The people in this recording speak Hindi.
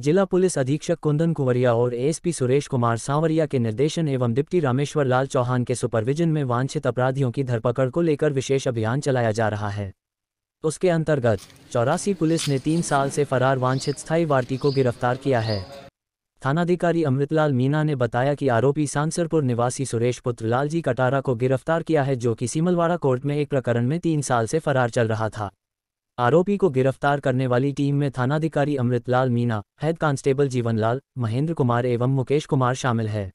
जिला पुलिस अधीक्षक कुंदन कुंवरिया और एएसपी सुरेश कुमार सांवरिया के निर्देशन एवं डिप्टी रामेश्वर लाल चौहान के सुपरविजन में वांछित अपराधियों की धरपकड़ को लेकर विशेष अभियान चलाया जा रहा है उसके अंतर्गत चौरासी पुलिस ने तीन साल से फरार वांछित स्थायी वार्ती को गिरफ्तार किया है थानाधिकारी अमृतलाल मीना ने बताया कि आरोपी सांसरपुर निवासी सुरेश पुत्र लालजी कटारा को गिरफ्तार किया है जो कि सीमलवाड़ा कोर्ट में एक प्रकरण में तीन साल से फरार चल रहा था आरोपी को गिरफ्तार करने वाली टीम में थानाधिकारी अमृतलाल मीना हेड कांस्टेबल जीवनलाल महेंद्र कुमार एवं मुकेश कुमार शामिल है